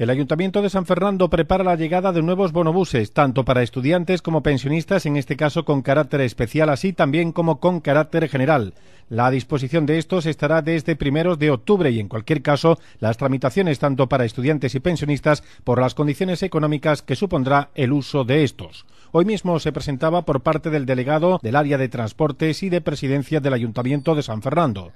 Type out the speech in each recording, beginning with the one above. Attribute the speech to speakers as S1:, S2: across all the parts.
S1: El Ayuntamiento de San Fernando prepara la llegada de nuevos bonobuses, tanto para estudiantes como pensionistas, en este caso con carácter especial, así también como con carácter general. La disposición de estos estará desde primeros de octubre y, en cualquier caso, las tramitaciones tanto para estudiantes y pensionistas por las condiciones económicas que supondrá el uso de estos. Hoy mismo se presentaba por parte del delegado del área de transportes y de presidencia del Ayuntamiento de San Fernando.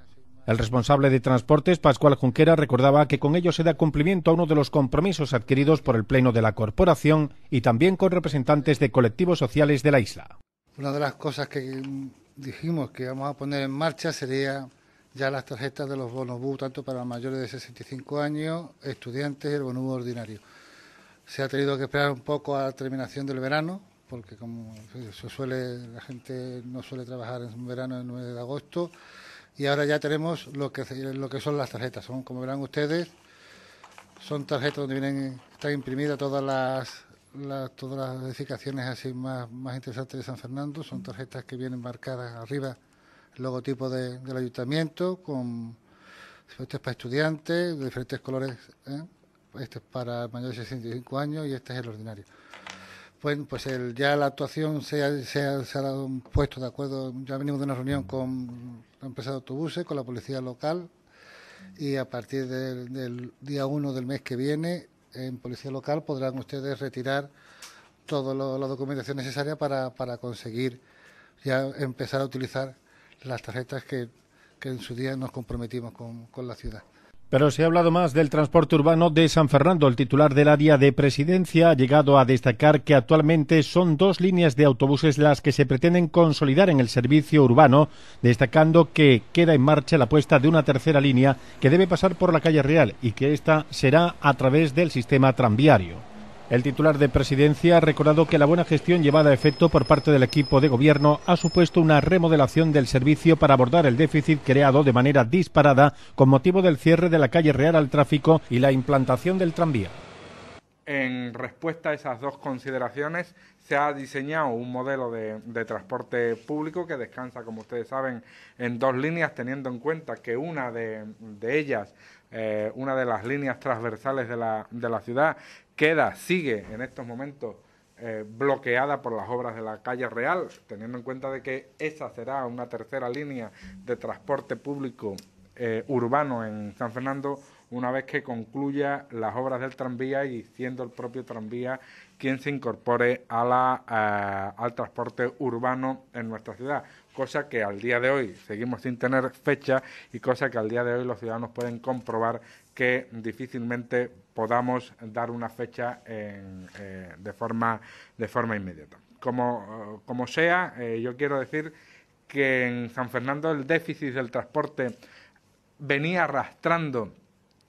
S1: El responsable de Transportes, Pascual Junquera, recordaba que con ello se da cumplimiento a uno de los compromisos adquiridos por el Pleno de la Corporación y también con representantes de colectivos sociales de la isla.
S2: Una de las cosas que dijimos que vamos a poner en marcha sería ya las tarjetas de los bonobús, tanto para mayores de 65 años, estudiantes y el bonobús ordinario. Se ha tenido que esperar un poco a la terminación del verano, porque como la gente no suele trabajar en verano el 9 de agosto y ahora ya tenemos lo que, lo que son las tarjetas. Son, como verán ustedes, son tarjetas donde vienen, están imprimidas todas las, todas las edificaciones así más, más interesantes de San Fernando. Son tarjetas que vienen marcadas arriba el logotipo de, del ayuntamiento, con este es para estudiantes, de diferentes colores. ¿eh? Este es para mayores de 65 años y este es el ordinario. Bueno, pues el, ya la actuación se ha, dado un puesto de acuerdo. Ya venimos de una reunión con la empresa de autobuses, con la policía local y a partir del día 1 del mes que viene en policía local podrán ustedes retirar toda la documentación necesaria para, conseguir ya empezar a utilizar las tarjetas que, en su día nos comprometimos con la ciudad.
S1: Pero se ha hablado más del transporte urbano de San Fernando. El titular del área de presidencia ha llegado a destacar que actualmente son dos líneas de autobuses las que se pretenden consolidar en el servicio urbano, destacando que queda en marcha la puesta de una tercera línea que debe pasar por la calle Real y que esta será a través del sistema tranviario. El titular de presidencia ha recordado que la buena gestión llevada a efecto por parte del equipo de gobierno ha supuesto una remodelación del servicio para abordar el déficit creado de manera disparada con motivo del cierre de la calle Real al tráfico y la implantación del tranvía
S3: en respuesta a esas dos consideraciones, se ha diseñado un modelo de, transporte público que descansa, como ustedes saben, en dos líneas, teniendo en cuenta que una de, ellas, eh, una de las líneas transversales de la, ciudad, queda, sigue en estos momentos eh, bloqueada por las obras de la calle Real, teniendo en cuenta de que esa será una tercera línea de transporte público eh, urbano en San Fernando una vez que concluya las obras del tranvía y siendo el propio tranvía quien se incorpore a la, eh, al transporte urbano en nuestra ciudad, cosa que al día de hoy seguimos sin tener fecha y cosa que al día de hoy los ciudadanos pueden comprobar que difícilmente podamos dar una fecha eh, de, forma, inmediata. Como, eh, sea, yo quiero decir que en San Fernando el déficit del transporte venía arrastrando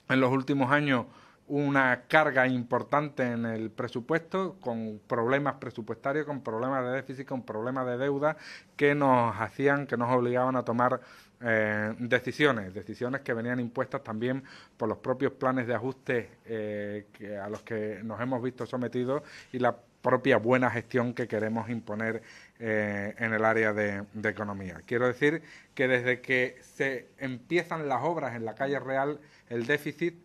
S3: en los últimos años una carga importante en el presupuesto, con problemas presupuestarios, con problemas de déficit, con problemas de deuda, que nos hacían, que nos obligaban a tomar eh, decisiones, decisiones que venían impuestas también por los propios planes de ajuste eh, a los que nos hemos visto sometidos y la propia buena gestión que queremos imponer eh, en el área de, de, economía. Quiero decir que desde que se empiezan las obras en la calle Real, el déficit,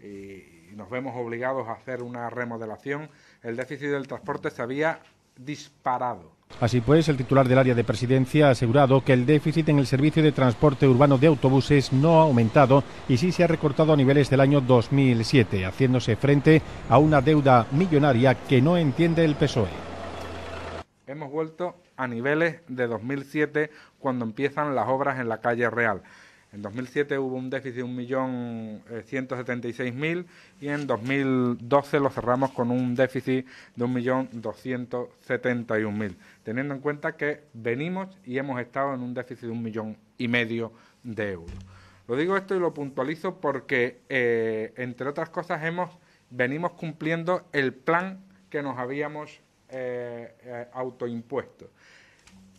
S3: y nos vemos obligados a hacer una remodelación, el déficit del transporte se había disparado
S1: Así pues, el titular del área de presidencia ha asegurado que el déficit en el servicio de transporte urbano de autobuses no ha aumentado y sí se ha recortado a niveles del año 2007, haciéndose frente a una deuda millonaria que no entiende el PSOE.
S3: Hemos vuelto a niveles de 2007 cuando empiezan las obras en la calle Real. En 2007 hubo un déficit de 1.176.000 eh, y en 2012 lo cerramos con un déficit de 1.271.000, teniendo en cuenta que venimos y hemos estado en un déficit de un millón y medio de euros. Lo digo esto y lo puntualizo porque, eh, entre otras cosas, hemos, venimos cumpliendo el plan que nos habíamos eh, autoimpuesto,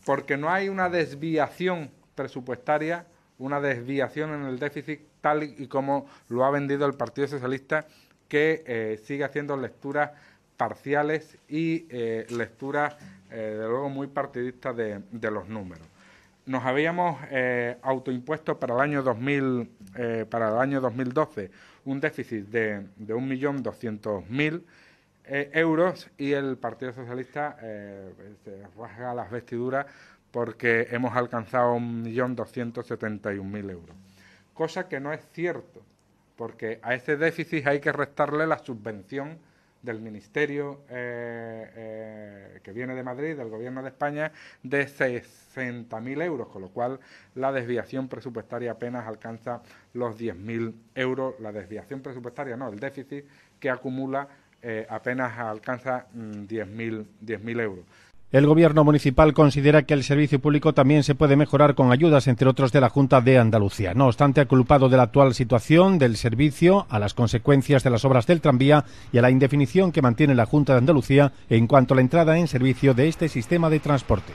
S3: porque no hay una desviación presupuestaria una desviación en el déficit tal y como lo ha vendido el Partido Socialista, que eh, sigue haciendo lecturas parciales y eh, lecturas, eh, de luego, muy partidistas de, los números. Nos habíamos autoimpuesto para el año 2000, para el año 2012 un déficit de, de 1.200.000 euros y el Partido Socialista se rasga las vestiduras porque hemos alcanzado 1.271.000 euros. Cosa que no es cierto, porque a ese déficit hay que restarle la subvención del Ministerio eh, eh, que viene de Madrid, del Gobierno de España, de 60.000 euros, con lo cual la desviación presupuestaria apenas alcanza los 10.000 euros. La desviación presupuestaria, no, el déficit que acumula eh, apenas alcanza 10.000 mm, euros.
S1: El gobierno municipal considera que el servicio público también se puede mejorar con ayudas, entre otros, de la Junta de Andalucía. No obstante, ha culpado de la actual situación del servicio a las consecuencias de las obras del tranvía y a la indefinición que mantiene la Junta de Andalucía en cuanto a la entrada en servicio de este sistema de transporte.